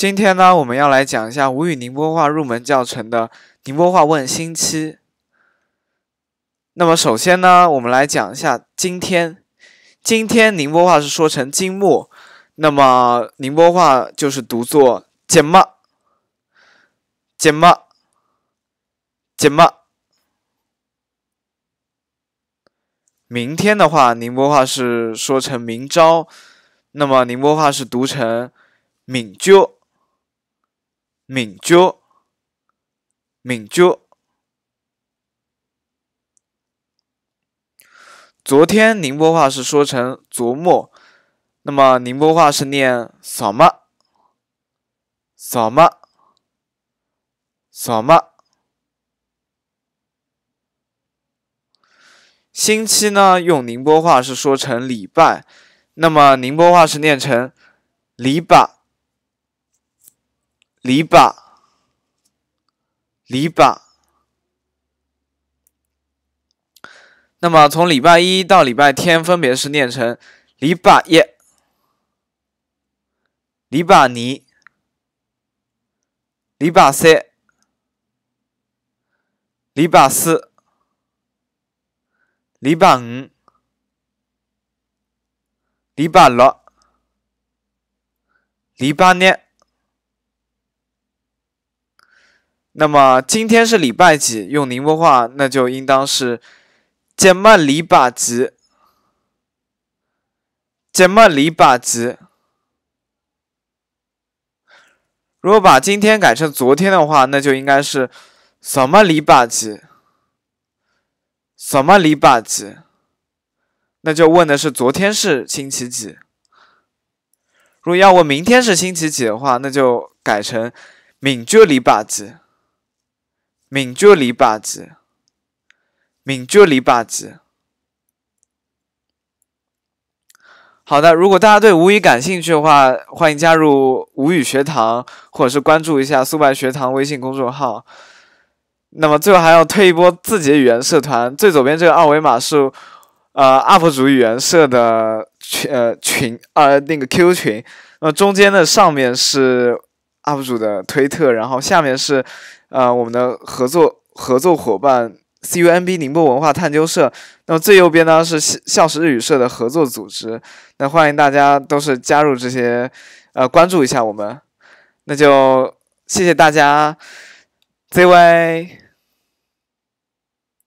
今天呢，我们要来讲一下《吴语宁波话入门教程》的宁波话问星期。那么首先呢，我们来讲一下今天。今天宁波话是说成“金木”，那么宁波话就是读作“今木今木今木”。明天的话，宁波话是说成“明朝”，那么宁波话是读成“闽州”。明教，明教。昨天宁波话是说成琢磨，那么宁波话是念扫码，扫码，扫码。星期呢，用宁波话是说成礼拜，那么宁波话是念成礼拜。礼拜，礼拜。那么，从礼拜一到礼拜天，分别是念成：礼拜一、礼拜二、礼拜三、礼拜四、礼拜五、礼拜六、礼拜日。那么今天是礼拜几？用宁波话，那就应当是 j a 礼拜几”。i b 礼拜几？如果把今天改成昨天的话，那就应该是什么礼拜几”。什么礼拜几？那就问的是昨天是星期几。如果要问明天是星期几的话，那就改成明 i 礼拜几”。敏就离吧唧。敏就离吧唧。好的，如果大家对吴语感兴趣的话，欢迎加入吴语学堂，或者是关注一下苏白学堂微信公众号。那么最后还要推一波自己的语言社团，最左边这个二维码是呃 UP 主语言社的群呃群呃那个 QQ 群，那中间的上面是。UP 主的推特，然后下面是，呃，我们的合作合作伙伴 CUNB 宁波文化探究社，那么最右边呢是校校史日语社的合作组织，那欢迎大家都是加入这些，呃，关注一下我们，那就谢谢大家，ZY。